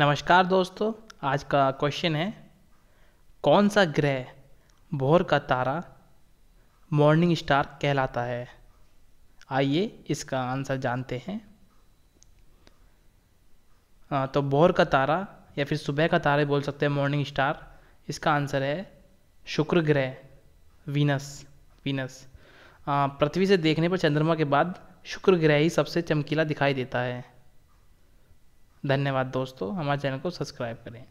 नमस्कार दोस्तों आज का क्वेश्चन है कौन सा ग्रह भोर का तारा मॉर्निंग स्टार कहलाता है आइए इसका आंसर जानते हैं तो भोर का तारा या फिर सुबह का तारा बोल सकते हैं मॉर्निंग स्टार इसका आंसर है शुक्र ग्रह वीनस वीनस पृथ्वी से देखने पर चंद्रमा के बाद शुक्र ग्रह ही सबसे चमकीला दिखाई देता है धन्यवाद दोस्तों हमारे चैनल को सब्सक्राइब करें